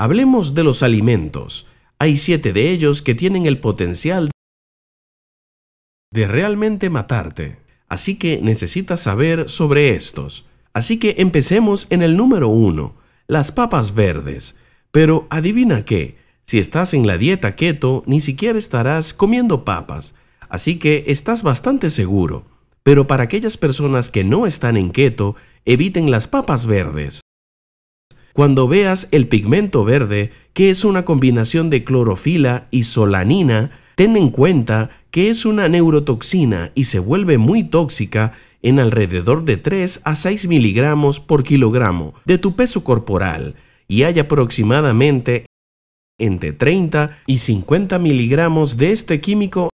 Hablemos de los alimentos. Hay siete de ellos que tienen el potencial de realmente matarte. Así que necesitas saber sobre estos. Así que empecemos en el número uno, las papas verdes. Pero adivina qué, si estás en la dieta keto, ni siquiera estarás comiendo papas. Así que estás bastante seguro. Pero para aquellas personas que no están en keto, eviten las papas verdes. Cuando veas el pigmento verde, que es una combinación de clorofila y solanina, ten en cuenta que es una neurotoxina y se vuelve muy tóxica en alrededor de 3 a 6 miligramos por kilogramo de tu peso corporal y hay aproximadamente entre 30 y 50 miligramos de este químico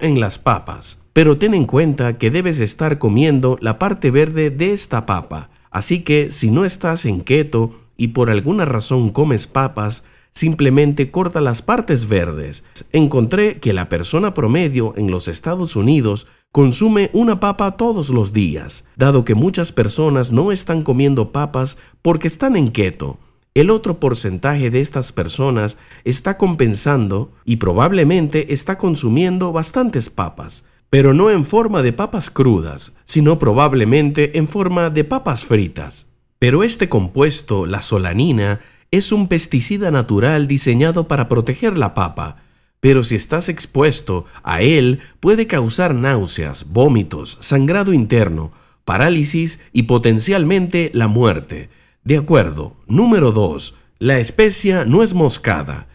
en las papas. Pero ten en cuenta que debes estar comiendo la parte verde de esta papa Así que si no estás en keto y por alguna razón comes papas, simplemente corta las partes verdes. Encontré que la persona promedio en los Estados Unidos consume una papa todos los días, dado que muchas personas no están comiendo papas porque están en keto. El otro porcentaje de estas personas está compensando y probablemente está consumiendo bastantes papas pero no en forma de papas crudas, sino probablemente en forma de papas fritas. Pero este compuesto, la solanina, es un pesticida natural diseñado para proteger la papa, pero si estás expuesto a él puede causar náuseas, vómitos, sangrado interno, parálisis y potencialmente la muerte. De acuerdo, número 2. La especia nuez moscada.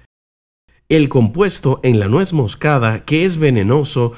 El compuesto en la nuez moscada, que es venenoso,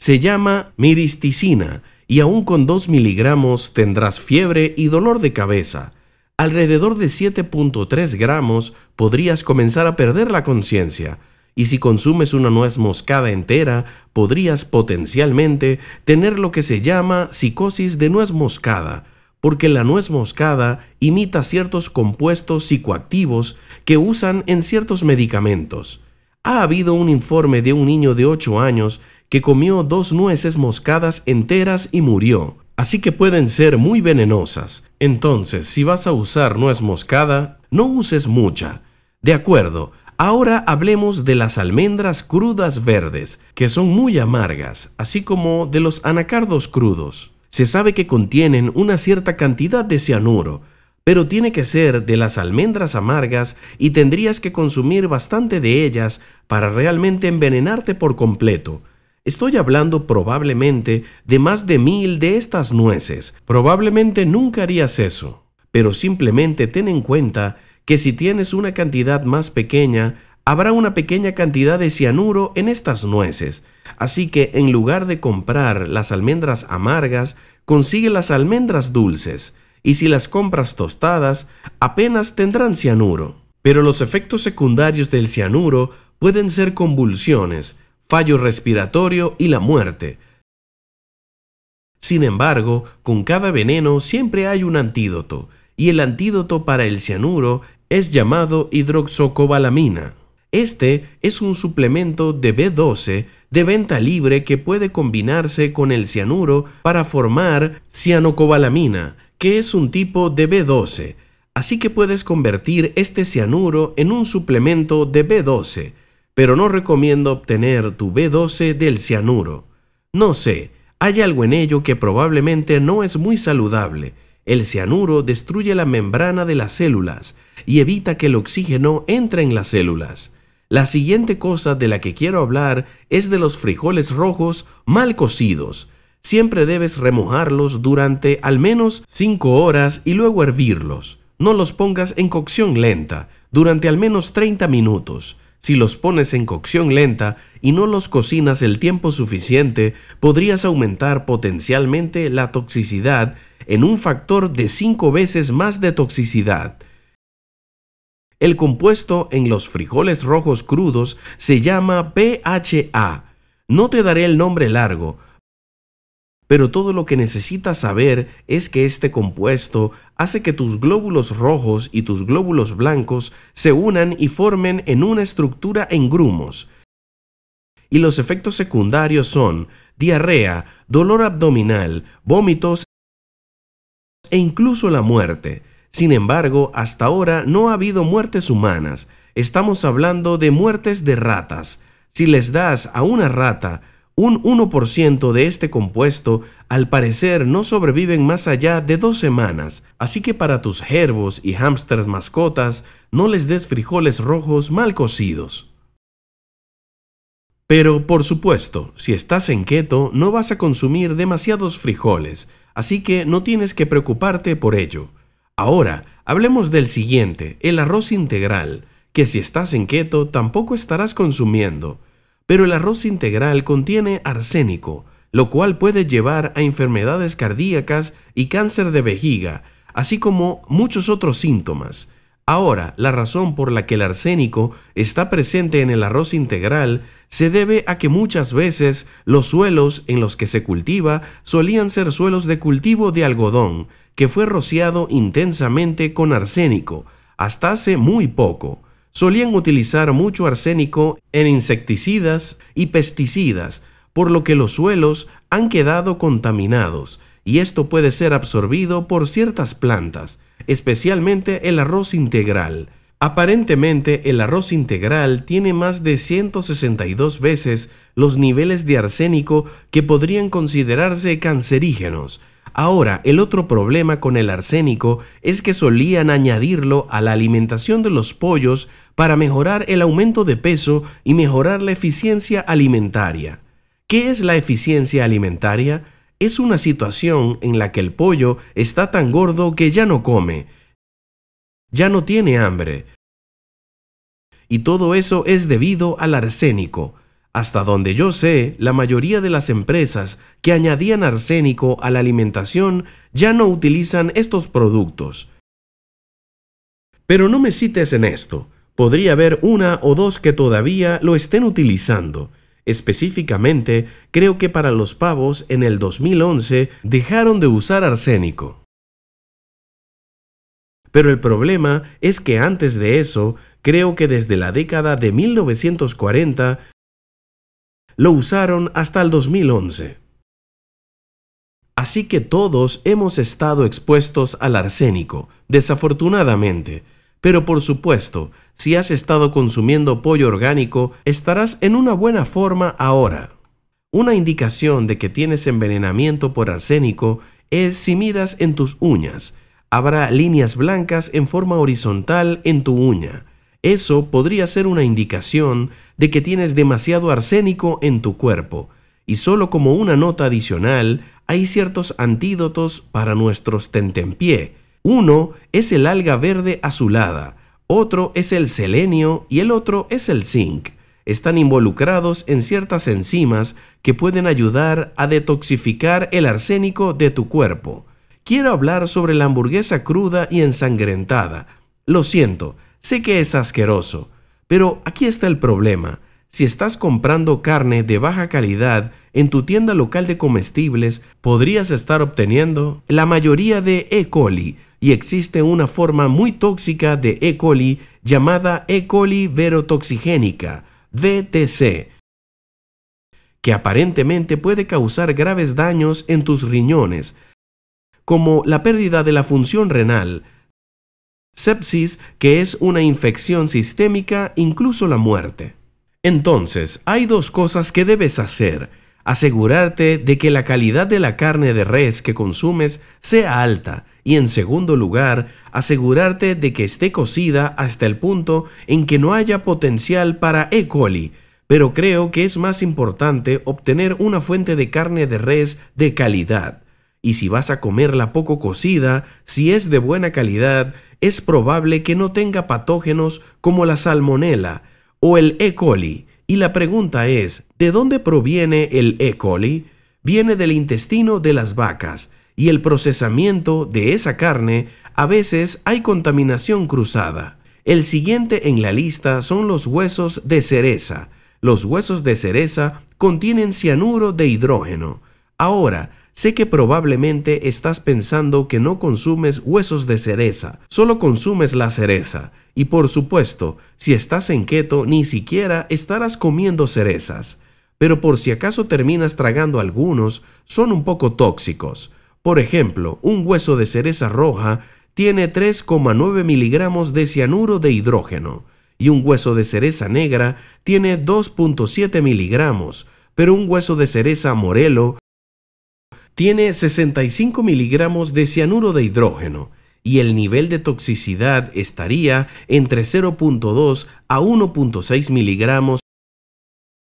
se llama miristicina y aún con 2 miligramos tendrás fiebre y dolor de cabeza. Alrededor de 7.3 gramos podrías comenzar a perder la conciencia y si consumes una nuez moscada entera, podrías potencialmente tener lo que se llama psicosis de nuez moscada, porque la nuez moscada imita ciertos compuestos psicoactivos que usan en ciertos medicamentos. Ha habido un informe de un niño de 8 años que comió dos nueces moscadas enteras y murió. Así que pueden ser muy venenosas. Entonces, si vas a usar nuez moscada, no uses mucha. De acuerdo, ahora hablemos de las almendras crudas verdes, que son muy amargas, así como de los anacardos crudos. Se sabe que contienen una cierta cantidad de cianuro, pero tiene que ser de las almendras amargas y tendrías que consumir bastante de ellas para realmente envenenarte por completo. Estoy hablando probablemente de más de mil de estas nueces. Probablemente nunca harías eso. Pero simplemente ten en cuenta que si tienes una cantidad más pequeña, habrá una pequeña cantidad de cianuro en estas nueces. Así que en lugar de comprar las almendras amargas, consigue las almendras dulces. Y si las compras tostadas, apenas tendrán cianuro. Pero los efectos secundarios del cianuro pueden ser convulsiones, fallo respiratorio y la muerte. Sin embargo, con cada veneno siempre hay un antídoto, y el antídoto para el cianuro es llamado hidroxocobalamina. Este es un suplemento de B12 de venta libre que puede combinarse con el cianuro para formar cianocobalamina, que es un tipo de B12, así que puedes convertir este cianuro en un suplemento de B12, pero no recomiendo obtener tu B12 del cianuro. No sé, hay algo en ello que probablemente no es muy saludable. El cianuro destruye la membrana de las células y evita que el oxígeno entre en las células. La siguiente cosa de la que quiero hablar es de los frijoles rojos mal cocidos. Siempre debes remojarlos durante al menos 5 horas y luego hervirlos. No los pongas en cocción lenta, durante al menos 30 minutos. Si los pones en cocción lenta y no los cocinas el tiempo suficiente, podrías aumentar potencialmente la toxicidad en un factor de 5 veces más de toxicidad. El compuesto en los frijoles rojos crudos se llama PHA. No te daré el nombre largo, pero todo lo que necesitas saber es que este compuesto hace que tus glóbulos rojos y tus glóbulos blancos se unan y formen en una estructura en grumos. Y los efectos secundarios son diarrea, dolor abdominal, vómitos e incluso la muerte. Sin embargo, hasta ahora no ha habido muertes humanas. Estamos hablando de muertes de ratas. Si les das a una rata un 1% de este compuesto al parecer no sobreviven más allá de dos semanas, así que para tus gerbos y hámsters mascotas no les des frijoles rojos mal cocidos. Pero, por supuesto, si estás en keto no vas a consumir demasiados frijoles, así que no tienes que preocuparte por ello. Ahora, hablemos del siguiente, el arroz integral, que si estás en keto tampoco estarás consumiendo, pero el arroz integral contiene arsénico, lo cual puede llevar a enfermedades cardíacas y cáncer de vejiga, así como muchos otros síntomas. Ahora, la razón por la que el arsénico está presente en el arroz integral se debe a que muchas veces los suelos en los que se cultiva solían ser suelos de cultivo de algodón, que fue rociado intensamente con arsénico, hasta hace muy poco solían utilizar mucho arsénico en insecticidas y pesticidas, por lo que los suelos han quedado contaminados, y esto puede ser absorbido por ciertas plantas, especialmente el arroz integral. Aparentemente el arroz integral tiene más de 162 veces los niveles de arsénico que podrían considerarse cancerígenos, Ahora, el otro problema con el arsénico es que solían añadirlo a la alimentación de los pollos para mejorar el aumento de peso y mejorar la eficiencia alimentaria. ¿Qué es la eficiencia alimentaria? Es una situación en la que el pollo está tan gordo que ya no come, ya no tiene hambre. Y todo eso es debido al arsénico. Hasta donde yo sé, la mayoría de las empresas que añadían arsénico a la alimentación ya no utilizan estos productos. Pero no me cites en esto. Podría haber una o dos que todavía lo estén utilizando. Específicamente, creo que para los pavos en el 2011 dejaron de usar arsénico. Pero el problema es que antes de eso, creo que desde la década de 1940 lo usaron hasta el 2011. Así que todos hemos estado expuestos al arsénico, desafortunadamente, pero por supuesto, si has estado consumiendo pollo orgánico, estarás en una buena forma ahora. Una indicación de que tienes envenenamiento por arsénico es si miras en tus uñas. Habrá líneas blancas en forma horizontal en tu uña. Eso podría ser una indicación de que tienes demasiado arsénico en tu cuerpo, y solo como una nota adicional, hay ciertos antídotos para nuestros tentempié. Uno es el alga verde azulada, otro es el selenio y el otro es el zinc. Están involucrados en ciertas enzimas que pueden ayudar a detoxificar el arsénico de tu cuerpo. Quiero hablar sobre la hamburguesa cruda y ensangrentada. Lo siento, Sé que es asqueroso, pero aquí está el problema. Si estás comprando carne de baja calidad en tu tienda local de comestibles, podrías estar obteniendo la mayoría de E. coli, y existe una forma muy tóxica de E. coli llamada E. coli verotoxigénica, VTC, que aparentemente puede causar graves daños en tus riñones, como la pérdida de la función renal, sepsis, que es una infección sistémica, incluso la muerte. Entonces, hay dos cosas que debes hacer. Asegurarte de que la calidad de la carne de res que consumes sea alta y en segundo lugar, asegurarte de que esté cocida hasta el punto en que no haya potencial para E. coli, pero creo que es más importante obtener una fuente de carne de res de calidad. Y si vas a comerla poco cocida, si es de buena calidad, es probable que no tenga patógenos como la salmonela o el E. coli. Y la pregunta es, ¿de dónde proviene el E. coli? Viene del intestino de las vacas y el procesamiento de esa carne a veces hay contaminación cruzada. El siguiente en la lista son los huesos de cereza. Los huesos de cereza contienen cianuro de hidrógeno, Ahora, sé que probablemente estás pensando que no consumes huesos de cereza, solo consumes la cereza, y por supuesto, si estás en keto ni siquiera estarás comiendo cerezas, pero por si acaso terminas tragando algunos, son un poco tóxicos. Por ejemplo, un hueso de cereza roja tiene 3,9 miligramos de cianuro de hidrógeno y un hueso de cereza negra tiene 2,7 miligramos, pero un hueso de cereza morelo tiene 65 miligramos de cianuro de hidrógeno y el nivel de toxicidad estaría entre 0.2 a 1.6 miligramos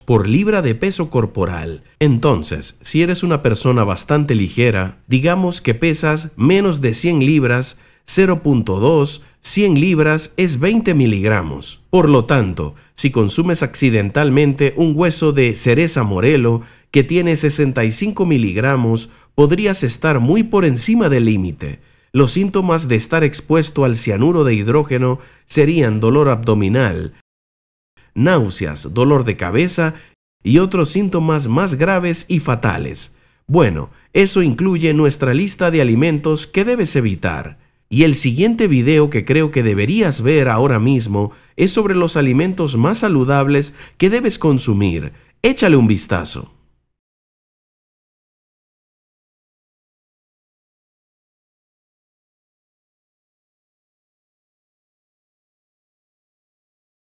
por libra de peso corporal. Entonces, si eres una persona bastante ligera, digamos que pesas menos de 100 libras, 0.2, 100 libras es 20 miligramos. Por lo tanto, si consumes accidentalmente un hueso de cereza morelo, que tiene 65 miligramos, podrías estar muy por encima del límite. Los síntomas de estar expuesto al cianuro de hidrógeno serían dolor abdominal, náuseas, dolor de cabeza y otros síntomas más graves y fatales. Bueno, eso incluye nuestra lista de alimentos que debes evitar. Y el siguiente video que creo que deberías ver ahora mismo es sobre los alimentos más saludables que debes consumir. Échale un vistazo.